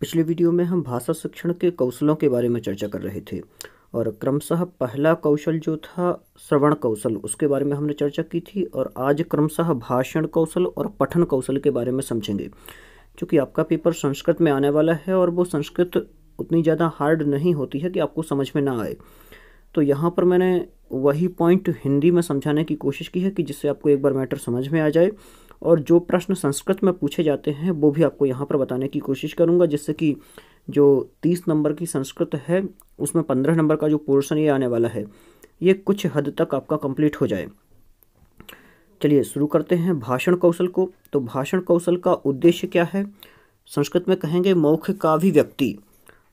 पिछले वीडियो में हम भाषा शिक्षण के कौशलों के बारे में चर्चा कर रहे थे और क्रमशः पहला कौशल जो था श्रवण कौशल उसके बारे में हमने चर्चा की थी और आज क्रमशः भाषण कौशल और पठन कौशल के बारे में समझेंगे क्योंकि आपका पेपर संस्कृत में आने वाला है और वो संस्कृत उतनी ज़्यादा हार्ड नहीं होती है कि आपको समझ में ना आए तो यहाँ पर मैंने वही पॉइंट हिंदी में समझाने की कोशिश की है कि जिससे आपको एक बार मैटर समझ में आ जाए और जो प्रश्न संस्कृत में पूछे जाते हैं वो भी आपको यहाँ पर बताने की कोशिश करूँगा जिससे कि जो तीस नंबर की संस्कृत है उसमें पंद्रह नंबर का जो पोर्शन ये आने वाला है ये कुछ हद तक आपका कंप्लीट हो जाए चलिए शुरू करते हैं भाषण कौशल को तो भाषण कौशल का उद्देश्य क्या है संस्कृत में कहेंगे मौखिक अभिव्यक्ति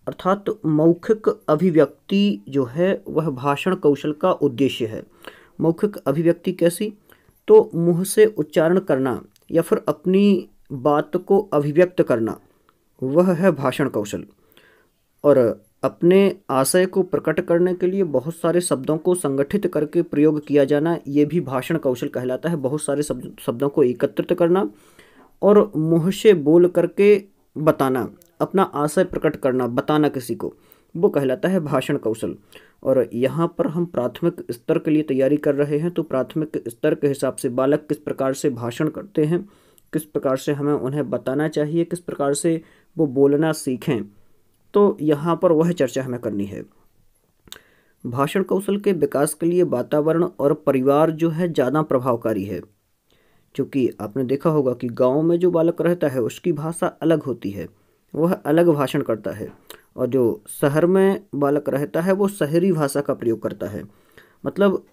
अर्थात मौखिक अभिव्यक्ति जो है वह भाषण कौशल का उद्देश्य है मौखिक अभिव्यक्ति कैसी तो मुँह से उच्चारण करना या फिर अपनी बात को अभिव्यक्त करना वह है भाषण कौशल और अपने आशय को प्रकट करने के लिए बहुत सारे शब्दों को संगठित करके प्रयोग किया जाना ये भी भाषण कौशल कहलाता है बहुत सारे शब्द शब्दों को एकत्रित करना और मुँह से बोल करके बताना अपना आशय प्रकट करना बताना किसी को वो कहलाता है भाषण कौशल और यहाँ पर हम प्राथमिक स्तर के लिए तैयारी कर रहे हैं तो प्राथमिक स्तर के हिसाब से बालक किस प्रकार से भाषण करते हैं किस प्रकार से हमें उन्हें बताना चाहिए किस प्रकार से वो बोलना सीखें तो यहाँ पर वह चर्चा हमें करनी है भाषण कौशल के विकास के लिए वातावरण और परिवार जो है ज़्यादा प्रभावकारी है क्योंकि आपने देखा होगा कि गांव में जो बालक रहता है उसकी भाषा अलग होती है वह अलग भाषण करता है और जो शहर में बालक रहता है वो शहरी भाषा का प्रयोग करता है मतलब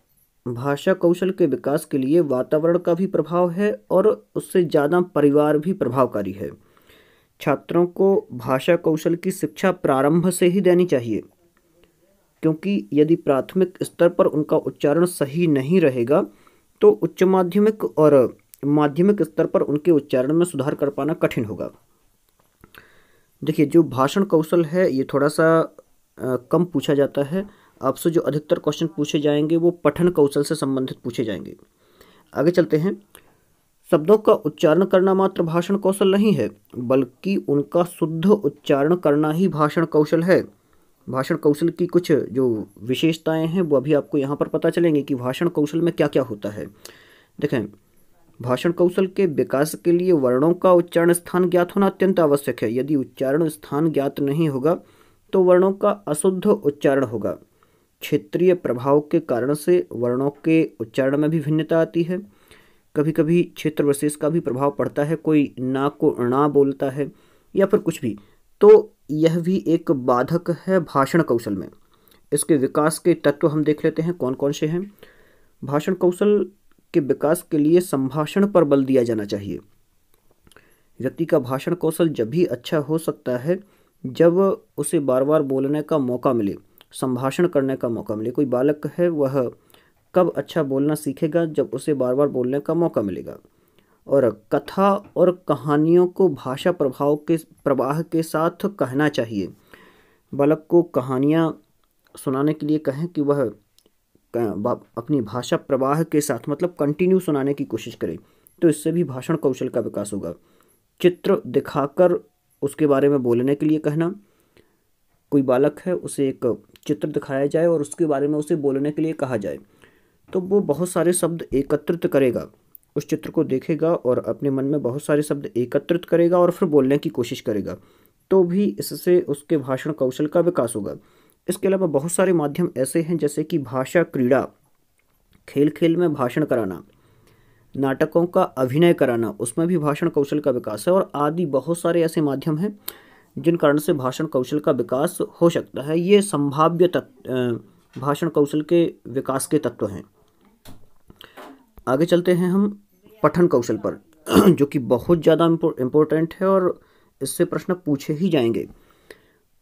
भाषा कौशल के विकास के लिए वातावरण का भी प्रभाव है और उससे ज़्यादा परिवार भी प्रभावकारी है छात्रों को भाषा कौशल की शिक्षा प्रारंभ से ही देनी चाहिए क्योंकि यदि प्राथमिक स्तर पर उनका उच्चारण सही नहीं रहेगा तो उच्च माध्यमिक और माध्यमिक स्तर पर उनके उच्चारण में सुधार कर पाना कठिन होगा देखिए जो भाषण कौशल है ये थोड़ा सा आ, कम पूछा जाता है आपसे जो अधिकतर क्वेश्चन पूछे जाएंगे वो पठन कौशल से संबंधित पूछे जाएंगे आगे चलते हैं शब्दों का उच्चारण करना मात्र भाषण कौशल नहीं है बल्कि उनका शुद्ध उच्चारण करना ही भाषण कौशल है भाषण कौशल की कुछ जो विशेषताएं हैं वो अभी आपको यहाँ पर पता चलेंगे कि भाषण कौशल में क्या क्या होता है देखें भाषण कौशल के विकास के लिए वर्णों का उच्चारण स्थान ज्ञात होना अत्यंत आवश्यक है यदि उच्चारण स्थान ज्ञात नहीं होगा तो वर्णों का अशुद्ध उच्चारण होगा क्षेत्रीय प्रभाव के कारण से वर्णों के उच्चारण में भी भिन्नता आती है कभी कभी क्षेत्र विशेष का भी प्रभाव पड़ता है कोई ना को ना बोलता है या फिर कुछ भी तो यह भी एक बाधक है भाषण कौशल में इसके विकास के तत्व हम देख लेते हैं कौन कौन से हैं भाषण कौशल के विकास के लिए संभाषण पर बल दिया जाना चाहिए व्यक्ति का भाषण कौशल जब भी अच्छा हो सकता है जब उसे बार बार बोलने का मौका मिले संभाषण करने का मौका मिले कोई बालक है वह कब अच्छा बोलना सीखेगा जब उसे बार बार बोलने का मौका मिलेगा और कथा और कहानियों को भाषा प्रभाव के प्रवाह के साथ कहना चाहिए बालक को कहानियाँ सुनाने के लिए कहें कि वह अपनी भाषा प्रवाह के साथ मतलब कंटिन्यू सुनाने की कोशिश करें तो इससे भी भाषण कौशल का विकास होगा चित्र दिखाकर उसके बारे में बोलने के लिए कहना कोई बालक है उसे एक चित्र दिखाया जाए और उसके बारे में उसे बोलने के लिए कहा जाए तो वो बहुत सारे शब्द एकत्रित करेगा उस चित्र को देखेगा और अपने मन में बहुत सारे शब्द एकत्रित करेगा और फिर बोलने की कोशिश करेगा तो भी इससे उसके भाषण कौशल का विकास होगा इसके अलावा बहुत सारे माध्यम ऐसे हैं जैसे कि भाषा क्रीड़ा खेल खेल में भाषण कराना नाटकों का अभिनय कराना उसमें भी भाषण कौशल का विकास है और आदि बहुत सारे ऐसे माध्यम हैं जिन कारण से भाषण कौशल का विकास हो सकता है ये संभाव्य तत्व भाषण कौशल के विकास के तत्व हैं आगे चलते हैं हम पठन कौशल पर जो कि बहुत ज़्यादा इम्पोर्टेंट है और इससे प्रश्न पूछे ही जाएंगे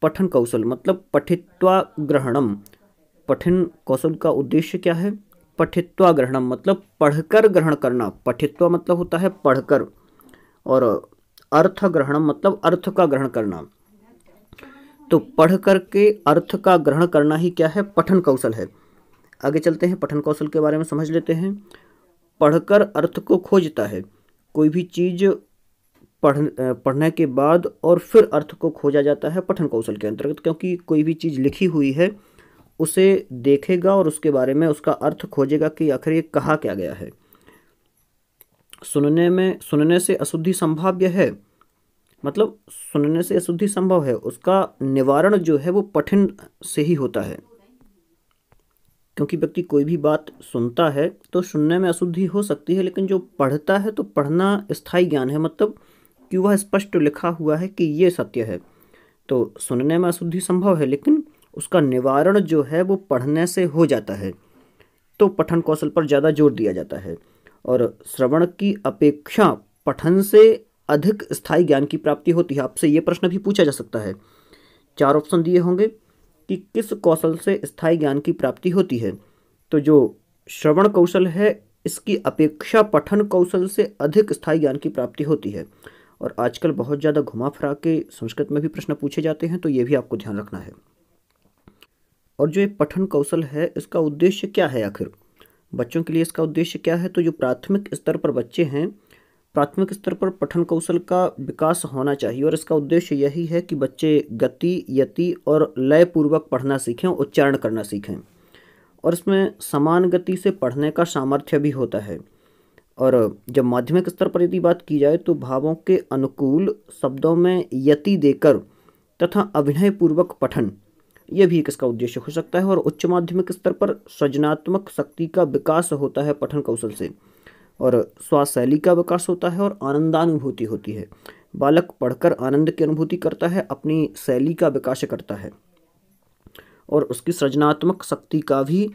पठन कौशल मतलब पठित्वा ग्रहणम पठन कौशल का उद्देश्य क्या है पठित्वा ग्रहणम मतलब पढ़कर ग्रहण करना पठित्वा मतलब होता है पढ़कर और अर्थ ग्रहणम मतलब अर्थ का ग्रहण करना तो पढ़ के अर्थ का ग्रहण करना ही क्या है पठन कौशल है आगे चलते हैं पठन कौशल के बारे में समझ लेते हैं पढ़कर अर्थ को खोजता है कोई भी चीज़ पढ़ पढ़ने के बाद और फिर अर्थ को खोजा जाता है पठन कौशल के अंतर्गत क्योंकि कोई भी चीज़ लिखी हुई है उसे देखेगा और उसके बारे में उसका अर्थ खोजेगा कि आखिर ये कहा क्या गया है सुनने में सुनने से अशुद्धि संभाव्य है मतलब सुनने से अशुद्धि संभव है उसका निवारण जो है वो पठन से ही होता है क्योंकि व्यक्ति कोई भी बात सुनता है तो सुनने में अशुद्धि हो सकती है लेकिन जो पढ़ता है तो पढ़ना स्थायी ज्ञान है मतलब कि वह स्पष्ट लिखा हुआ है कि ये सत्य है तो सुनने में अशुद्धि संभव है लेकिन उसका निवारण जो है वो पढ़ने से हो जाता है तो पठन कौशल पर ज़्यादा जोर दिया जाता है और श्रवण की अपेक्षा पठन से अधिक स्थायी ज्ञान की प्राप्ति होती है आपसे ये प्रश्न भी पूछा जा सकता है चार ऑप्शन दिए होंगे कि किस कौशल से स्थायी ज्ञान की प्राप्ति होती है तो जो श्रवण कौशल है इसकी अपेक्षा पठन कौशल से अधिक स्थायी ज्ञान की प्राप्ति होती है और आजकल बहुत ज़्यादा घुमा फिरा के संस्कृत में भी प्रश्न पूछे जाते हैं तो ये भी आपको ध्यान रखना है और जो ये पठन कौशल है इसका उद्देश्य क्या है आखिर बच्चों के लिए इसका उद्देश्य क्या है तो जो प्राथमिक स्तर पर बच्चे हैं प्राथमिक स्तर पर पठन कौशल का विकास होना चाहिए और इसका उद्देश्य यही है कि बच्चे गति यति और लयपूर्वक पढ़ना सीखें उच्चारण करना सीखें और इसमें समान गति से पढ़ने का सामर्थ्य भी होता है और जब माध्यमिक स्तर पर यदि बात की जाए तो भावों के अनुकूल शब्दों में यति देकर तथा अभिनयपूर्वक पठन यह भी एक इसका उद्देश्य हो सकता है और उच्च माध्यमिक स्तर पर सृजनात्मक शक्ति का विकास होता है पठन कौशल से और स्वास्थ्य शैली का विकास होता है और आनंदानुभूति होती है बालक पढ़कर आनंद की अनुभूति करता है अपनी शैली का विकास करता है और उसकी सृजनात्मक शक्ति का भी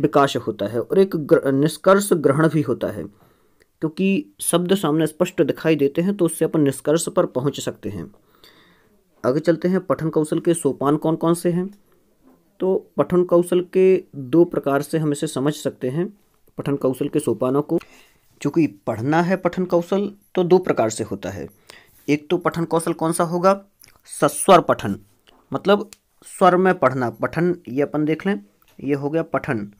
विकास होता है और एक निष्कर्ष ग्रहण भी होता है क्योंकि शब्द सामने स्पष्ट दिखाई देते हैं तो उससे अपन निष्कर्ष पर पहुंच सकते हैं आगे चलते हैं पठन कौशल के सोपान कौन कौन से हैं तो पठन कौशल के दो प्रकार से हम इसे समझ सकते हैं पठन कौशल के सोपानों को चूँकि पढ़ना है पठन कौशल तो दो प्रकार से होता है एक तो पठन कौशल कौन सा होगा सस्वर पठन मतलब स्वर में पढ़ना पठन ये अपन देख लें ये हो गया पठन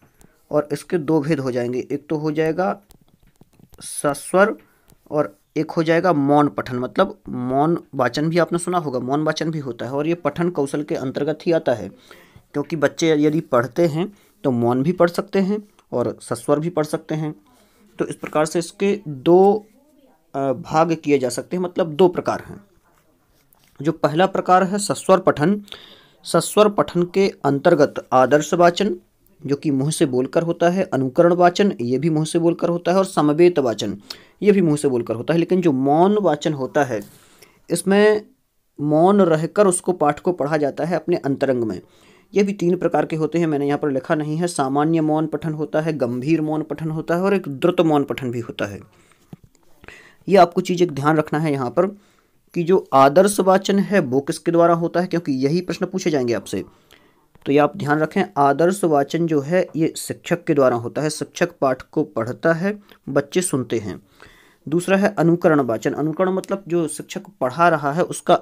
और इसके दो भेद हो जाएंगे एक तो हो जाएगा सस्वर और एक हो जाएगा मौन पठन मतलब मौन वाचन भी आपने सुना होगा मौन वाचन भी होता है और ये पठन कौशल के अंतर्गत ही आता है क्योंकि बच्चे यदि पढ़ते हैं तो मौन भी पढ़ सकते हैं और सस्वर भी पढ़ सकते हैं तो इस प्रकार से इसके दो भाग किए जा सकते हैं मतलब दो प्रकार हैं जो पहला प्रकार है सस्वर पठन सस्वर पठन के अंतर्गत आदर्श वाचन जो कि मुंह से बोलकर होता है अनुकरण वाचन ये भी मुंह से बोलकर होता है और समवेत वाचन ये भी मुंह से बोलकर होता है लेकिन जो मौन वाचन होता है इसमें मौन रहकर उसको पाठ को पढ़ा जाता है अपने अंतरंग में ये भी तीन प्रकार के होते हैं मैंने यहाँ पर लिखा नहीं है सामान्य मौन पठन होता है गंभीर मौन पठन होता है और एक द्रुत मौन पठन भी होता है ये आपको चीज़ एक ध्यान रखना है यहाँ पर कि जो आदर्श वाचन है वो किसके द्वारा होता है क्योंकि यही प्रश्न पूछे जाएंगे आपसे तो ये आप ध्यान रखें आदर्श वाचन जो है ये शिक्षक के द्वारा होता है शिक्षक पाठ को पढ़ता है बच्चे सुनते हैं दूसरा है अनुकरण वाचन अनुकरण मतलब जो शिक्षक पढ़ा रहा है उसका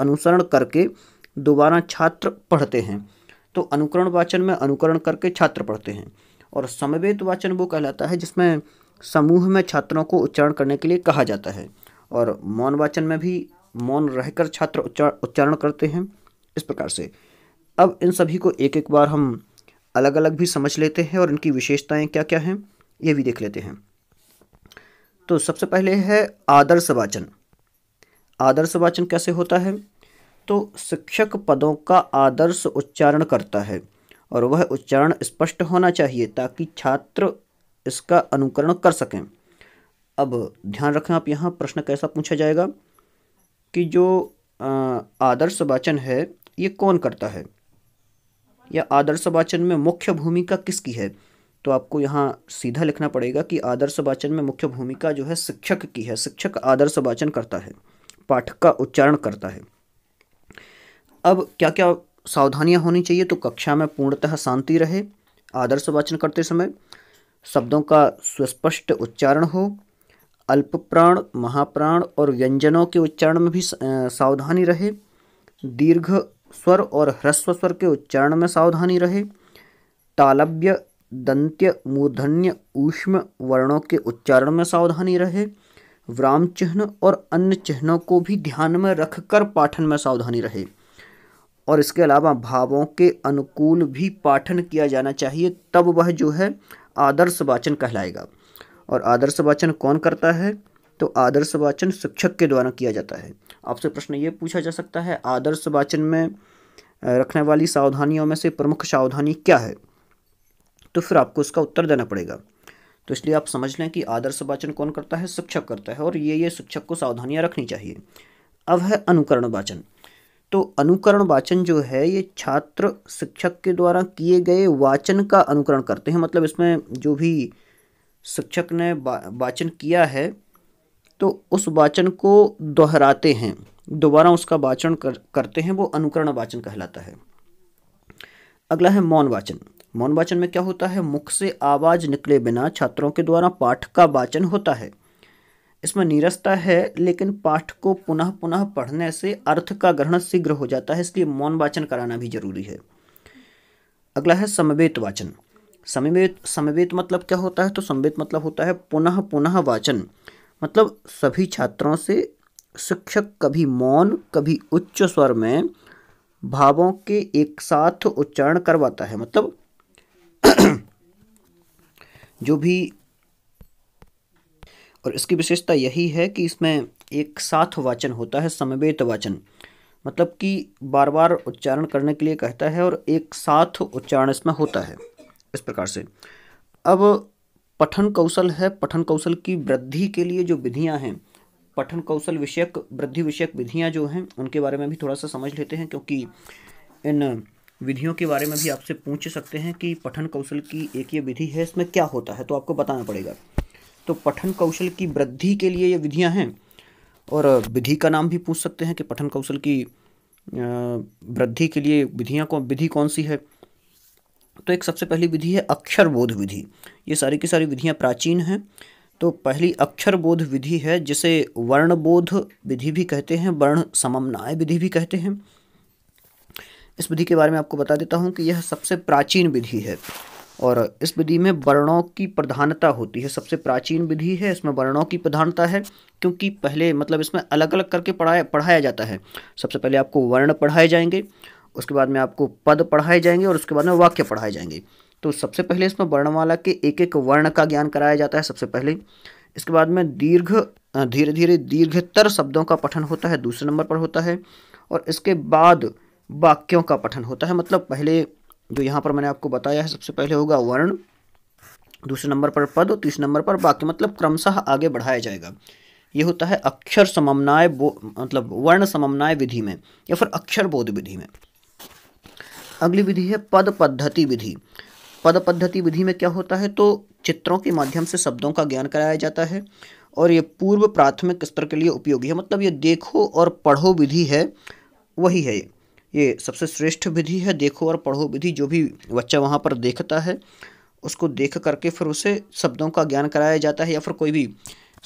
अनुसरण करके दोबारा छात्र पढ़ते हैं तो अनुकरण वाचन में अनुकरण करके छात्र पढ़ते हैं और समवेत वाचन वो कहलाता है जिसमें समूह में छात्रों को उच्चारण करने के लिए कहा जाता है और मौन वाचन में भी मौन रहकर छात्र उच्चारण करते हैं इस प्रकार से अब इन सभी को एक एक बार हम अलग अलग भी समझ लेते हैं और इनकी विशेषताएं क्या क्या हैं ये भी देख लेते हैं तो सबसे पहले है आदर्श वाचन आदर्श वाचन कैसे होता है तो शिक्षक पदों का आदर्श उच्चारण करता है और वह उच्चारण स्पष्ट होना चाहिए ताकि छात्र इसका अनुकरण कर सकें अब ध्यान रखें आप यहाँ प्रश्न कैसा पूछा जाएगा कि जो आदर्श वाचन है ये कौन करता है या आदर्श वाचन में मुख्य भूमिका किसकी है तो आपको यहाँ सीधा लिखना पड़ेगा कि आदर्श वाचन में मुख्य भूमिका जो है शिक्षक की है शिक्षक आदर्श वाचन करता है पाठक का उच्चारण करता है अब क्या क्या सावधानियाँ होनी चाहिए तो कक्षा में पूर्णतः शांति रहे आदर्श वाचन करते समय शब्दों का सुस्पष्ट उच्चारण हो अल्प प्राण महाप्राण और व्यंजनों के उच्चारण में भी सावधानी रहे दीर्घ स्वर और ह्रस्व स्वर के उच्चारण में सावधानी रहे तालव्य दंत्य मूर्धन्य ऊष्म वर्णों के उच्चारण में सावधानी रहे व्राम चिन्ह और अन्य चिन्हों को भी ध्यान में रखकर पाठन में सावधानी रहे और इसके अलावा भावों के अनुकूल भी पाठन किया जाना चाहिए तब वह जो है आदर्श वाचन कहलाएगा और आदर्श वाचन कौन करता है तो आदर्श वाचन शिक्षक के द्वारा किया जाता है आपसे प्रश्न ये पूछा जा सकता है आदर्श वाचन में रखने वाली सावधानियों में से प्रमुख सावधानी क्या है तो फिर आपको इसका उत्तर देना पड़ेगा तो इसलिए आप समझ लें कि आदर्श वाचन कौन करता है शिक्षक करता है और ये ये शिक्षक को सावधानियाँ रखनी चाहिए अब है अनुकरण वाचन तो अनुकरण वाचन जो है ये छात्र शिक्षक के द्वारा किए गए वाचन का अनुकरण करते हैं मतलब इसमें जो भी शिक्षक ने वाचन किया है तो उस वाचन को दोहराते हैं दोबारा उसका वाचन कर, करते हैं वो अनुकरण वाचन कहलाता है अगला है मौन वाचन मौन वाचन में क्या होता है मुख से आवाज़ निकले बिना छात्रों के द्वारा पाठ का वाचन होता है इसमें नीरसता है लेकिन पाठ को पुनः पुनः पढ़ने से अर्थ का ग्रहण शीघ्र हो जाता है इसलिए मौन वाचन कराना भी जरूरी है अगला है समवेत वाचन समवेत समवेत मतलब क्या होता है तो समवेत मतलब होता है पुनः पुनः वाचन मतलब सभी छात्रों से शिक्षक कभी मौन कभी उच्च स्वर में भावों के एक साथ उच्चारण करवाता है मतलब जो भी और इसकी विशेषता यही है कि इसमें एक साथ वाचन होता है समवेत वाचन मतलब कि बार बार उच्चारण करने के लिए कहता है और एक साथ उच्चारण इसमें होता है इस प्रकार से अब पठन कौशल है पठन कौशल की वृद्धि के लिए जो विधियाँ हैं पठन कौशल विषयक वृद्धि विषयक विधियाँ जो हैं उनके बारे में भी थोड़ा सा समझ लेते हैं क्योंकि इन विधियों के बारे में भी आपसे पूछ सकते हैं कि पठन कौशल की एक ये विधि है इसमें क्या होता है तो आपको बताना पड़ेगा तो पठन कौशल की वृद्धि के लिए ये विधियाँ हैं और विधि का नाम भी पूछ सकते हैं कि पठन कौशल की वृद्धि के लिए विधियाँ कौन विधि कौन सी है तो एक सबसे पहली विधि है अक्षर बोध विधि ये सारी की सारी विधियाँ प्राचीन हैं तो पहली अक्षर बोध विधि है जिसे वर्ण बोध विधि भी कहते हैं वर्ण सममनाय विधि भी कहते हैं इस विधि के बारे में आपको बता देता हूँ कि यह सबसे प्राचीन विधि है और इस विधि में वर्णों की प्रधानता होती है सबसे प्राचीन विधि है इसमें वर्णों की प्रधानता है क्योंकि पहले मतलब इसमें अलग अलग करके पढ़ाया पढ़ाया जाता है सबसे पहले आपको वर्ण पढ़ाए जाएंगे उसके बाद में आपको पद पढ़ाए जाएंगे और उसके बाद में वाक्य पढ़ाए जाएंगे तो सबसे पहले इसमें वर्णमाला के एक एक वर्ण का ज्ञान कराया जाता है सबसे पहले इसके बाद में दीर्घ धीरे धीरे दीर्घतर शब्दों का पठन होता है दूसरे नंबर पर होता है और इसके बाद वाक्यों का पठन होता है मतलब पहले जो यहाँ पर मैंने आपको बताया है सबसे पहले होगा वर्ण दूसरे नंबर पर पद और तीसरे नंबर पर वाक्य मतलब क्रमशः आगे बढ़ाया जाएगा ये होता है अक्षर समन्वय मतलब वर्ण समन्वय विधि में या फिर अक्षर बोध विधि में अगली विधि है पद पद्धति विधि पद पद्धति विधि में क्या होता है तो चित्रों के माध्यम से शब्दों का ज्ञान कराया जाता है और ये पूर्व प्राथमिक स्तर के लिए उपयोगी है मतलब ये देखो और पढ़ो विधि है वही है ये सबसे श्रेष्ठ विधि है देखो और पढ़ो विधि जो भी बच्चा वहाँ पर देखता है उसको देख करके फिर उसे शब्दों का ज्ञान कराया जाता है या फिर कोई भी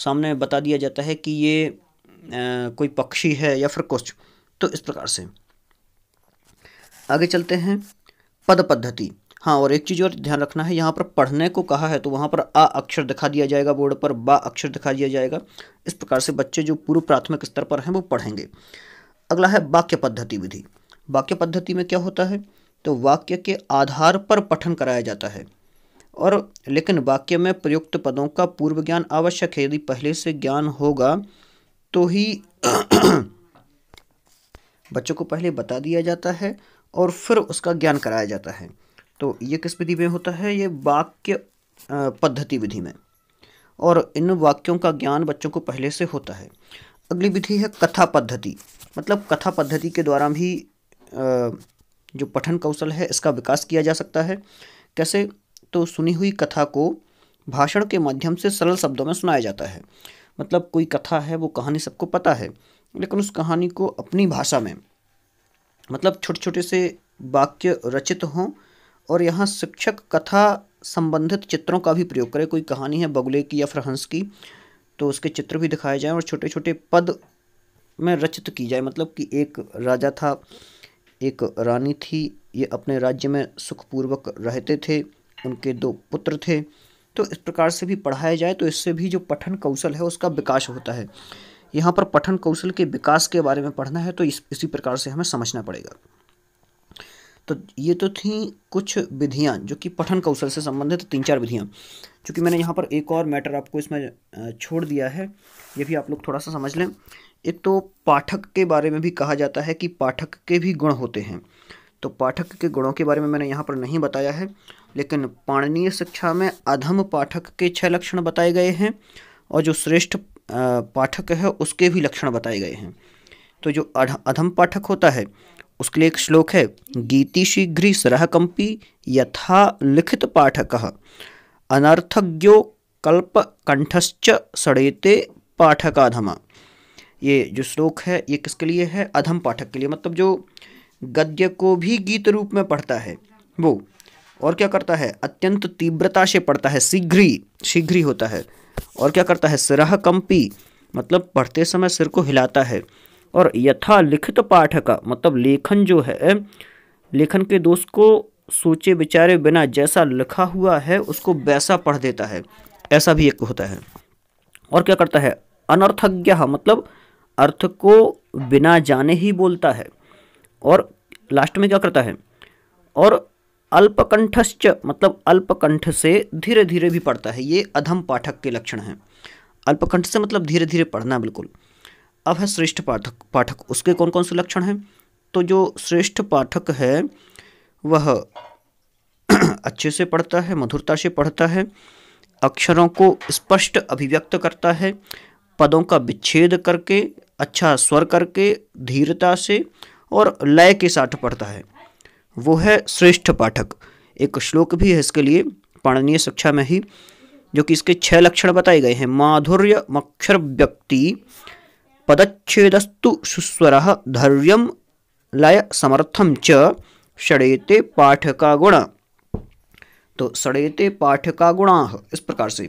सामने बता दिया जाता है कि ये आ, कोई पक्षी है या फिर कुछ तो इस प्रकार से आगे चलते हैं पद पद्धति हाँ और एक चीज़ और ध्यान रखना है यहाँ पर पढ़ने को कहा है तो वहाँ पर आ अक्षर दिखा दिया जाएगा बोर्ड पर बा अक्षर दिखा दिया जाएगा इस प्रकार से बच्चे जो पूर्व प्राथमिक स्तर पर हैं वो पढ़ेंगे अगला है वाक्य पद्धति विधि वाक्य पद्धति में क्या होता है तो वाक्य के आधार पर पठन कराया जाता है और लेकिन वाक्य में प्रयुक्त पदों का पूर्व ज्ञान आवश्यक है यदि पहले से ज्ञान होगा तो ही बच्चों को पहले बता दिया जाता है और फिर उसका ज्ञान कराया जाता है तो ये किस विधि में होता है ये वाक्य पद्धति विधि में और इन वाक्यों का ज्ञान बच्चों को पहले से होता है अगली विधि है कथा पद्धति मतलब कथा पद्धति के द्वारा भी जो पठन कौशल है इसका विकास किया जा सकता है कैसे तो सुनी हुई कथा को भाषण के माध्यम से सरल शब्दों में सुनाया जाता है मतलब कोई कथा है वो कहानी सबको पता है लेकिन उस कहानी को अपनी भाषा में मतलब छोटे छोटे से वाक्य रचित हों और यहाँ शिक्षक कथा संबंधित चित्रों का भी प्रयोग करें कोई कहानी है बगुले की या फिर हंस की तो उसके चित्र भी दिखाए जाएं और छोटे छोटे पद में रचित की जाए मतलब कि एक राजा था एक रानी थी ये अपने राज्य में सुखपूर्वक रहते थे उनके दो पुत्र थे तो इस प्रकार से भी पढ़ाया जाए तो इससे भी जो पठन कौशल है उसका विकास होता है यहाँ पर पठन कौशल के विकास के बारे में पढ़ना है तो इस इसी प्रकार से हमें समझना पड़ेगा तो ये तो थी कुछ विधियाँ जो कि पठन कौशल से संबंधित तीन चार विधियाँ चूँकि मैंने यहाँ पर एक और मैटर आपको इसमें छोड़ दिया है ये भी आप लोग थोड़ा सा समझ लें एक तो पाठक के बारे में भी कहा जाता है कि पाठक के भी गुण होते हैं तो पाठक के गुणों के बारे में मैंने यहाँ पर नहीं बताया है लेकिन पाणनीय शिक्षा में अधम पाठक के छह लक्षण बताए गए हैं और जो श्रेष्ठ पाठक है उसके भी लक्षण बताए गए हैं तो जो अधम पाठक होता है उसके लिए एक श्लोक है गीति सरह सरहकंपी यथा लिखित पाठक अनर्थज्ञो कल्प कंठश्च सड़ेते पाठकाधमा ये जो श्लोक है ये किसके लिए है अधम पाठक के लिए मतलब जो गद्य को भी गीत रूप में पढ़ता है वो और क्या करता है अत्यंत तीव्रता से पढ़ता है शीघ्र ही शीघ्र ही होता है और क्या करता है सिरह कंपी मतलब पढ़ते समय सिर को हिलाता है और यथा लिखित पाठ का मतलब लेखन जो है लेखन के दोष को सोचे विचारे बिना जैसा लिखा हुआ है उसको वैसा पढ़ देता है ऐसा भी एक होता है और क्या करता है अनर्थज्ञ मतलब अर्थ को बिना जाने ही बोलता है और लास्ट में क्या करता है और अल्पकंठश्च मतलब अल्पकंठ से धीरे धीरे भी पढ़ता है ये अधम पाठक के लक्षण हैं अल्पकंठ से मतलब धीरे धीरे पढ़ना बिल्कुल अब है श्रेष्ठ पाठक पाठक उसके कौन कौन से लक्षण हैं तो जो श्रेष्ठ पाठक है वह अच्छे से पढ़ता है मधुरता से पढ़ता है अक्षरों को स्पष्ट अभिव्यक्त करता है पदों का विच्छेद करके अच्छा स्वर करके धीरता से और लय के साथ पढ़ता है वो है श्रेष्ठ पाठक एक श्लोक भी है इसके लिए पाणनीय शिक्षा में ही जो कि इसके छह लक्षण बताए गए हैं माधुर्य मक्षर व्यक्ति पदच्छेदस्तु सुस्वर धैर्य लय समर्थम च षड़ेते पाठ का गुण तो षड़ेते पाठ का गुणा इस प्रकार से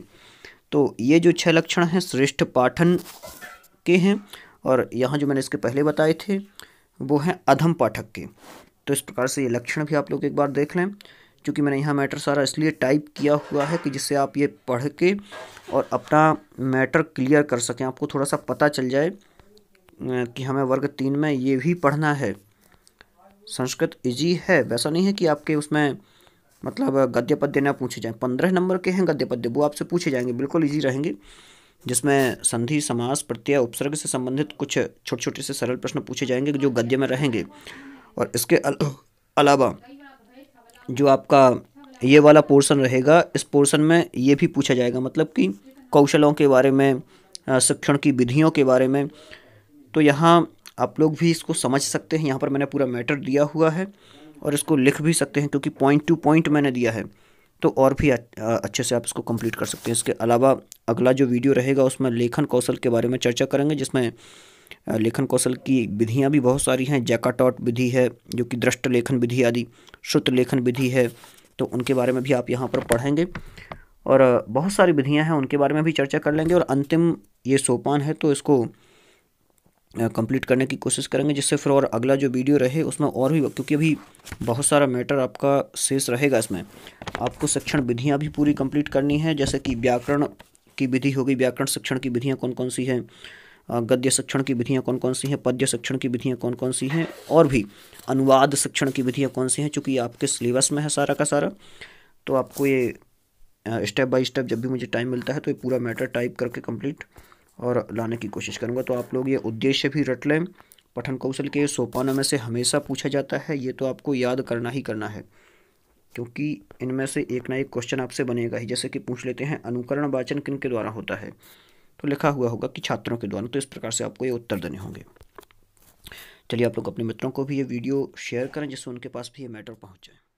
तो ये जो छह लक्षण हैं श्रेष्ठ पाठन के हैं और यहाँ जो मैंने इसके पहले बताए थे वो हैं अधम पाठक के तो इस प्रकार से ये लक्षण भी आप लोग एक बार देख लें क्योंकि मैंने यहाँ मैटर सारा इसलिए टाइप किया हुआ है कि जिससे आप ये पढ़ के और अपना मैटर क्लियर कर सकें आपको थोड़ा सा पता चल जाए कि हमें वर्ग तीन में ये भी पढ़ना है संस्कृत इजी है वैसा नहीं है कि आपके उसमें मतलब गद्य पद्य ना पूछे जाएँ पंद्रह नंबर के हैं गद्य पद्य वो आपसे पूछे जाएंगे बिल्कुल ईजी रहेंगे जिसमें संधि समास प्रत्यय उपसर्ग से संबंधित कुछ छोटे छोटे से सरल प्रश्न पूछे जाएंगे जो गद्य में रहेंगे और इसके अलावा जो आपका ये वाला पोर्शन रहेगा इस पोर्शन में ये भी पूछा जाएगा मतलब कि कौशलों के बारे में शिक्षण की विधियों के बारे में तो यहाँ आप लोग भी इसको समझ सकते हैं यहाँ पर मैंने पूरा मैटर दिया हुआ है और इसको लिख भी सकते हैं क्योंकि पॉइंट टू पॉइंट मैंने दिया है तो और भी अच्छे से आप इसको कंप्लीट कर सकते हैं इसके अलावा अगला जो वीडियो रहेगा उसमें लेखन कौशल के बारे में चर्चा करेंगे जिसमें लेखन कौशल की विधियाँ भी बहुत सारी हैं जैकाटॉट विधि है जो कि दृष्ट लेखन विधि आदि श्रुत लेखन विधि है तो उनके बारे में भी आप यहाँ पर पढ़ेंगे और बहुत सारी विधियाँ हैं उनके बारे में भी चर्चा कर लेंगे और अंतिम ये सोपान है तो इसको कंप्लीट करने की कोशिश करेंगे जिससे फिर और अगला जो वीडियो रहे उसमें और भी क्योंकि अभी बहुत सारा मैटर आपका शेष रहेगा इसमें आपको शिक्षण विधियाँ भी पूरी कंप्लीट करनी है जैसे कि व्याकरण की विधि होगी व्याकरण शिक्षण की विधियाँ कौन कौन सी हैं गद्य शिक्षण की विधियाँ कौन कौन सी हैं पद्य शिक्षण की विधियाँ कौन कौन सी हैं और भी अनुवाद शिक्षण की विधियाँ कौन सी हैं चूँकि आपके सिलेबस में है सारा का सारा तो आपको ये स्टेप बाय स्टेप जब भी मुझे टाइम मिलता है तो ये पूरा मैटर टाइप करके कंप्लीट और लाने की कोशिश करूँगा तो आप लोग ये उद्देश्य भी रट लें पठन कौशल के सोपानों में से हमेशा पूछा जाता है ये तो आपको याद करना ही करना है क्योंकि इनमें से एक ना एक क्वेश्चन आपसे बनेगा ही जैसे कि पूछ लेते हैं अनुकरण वाचन किन के द्वारा होता है तो लिखा हुआ होगा कि छात्रों के द्वारा तो इस प्रकार से आपको ये उत्तर देने होंगे चलिए आप लोग अपने मित्रों को भी ये वीडियो शेयर करें जिससे उनके पास भी ये मैटर पहुँच जाए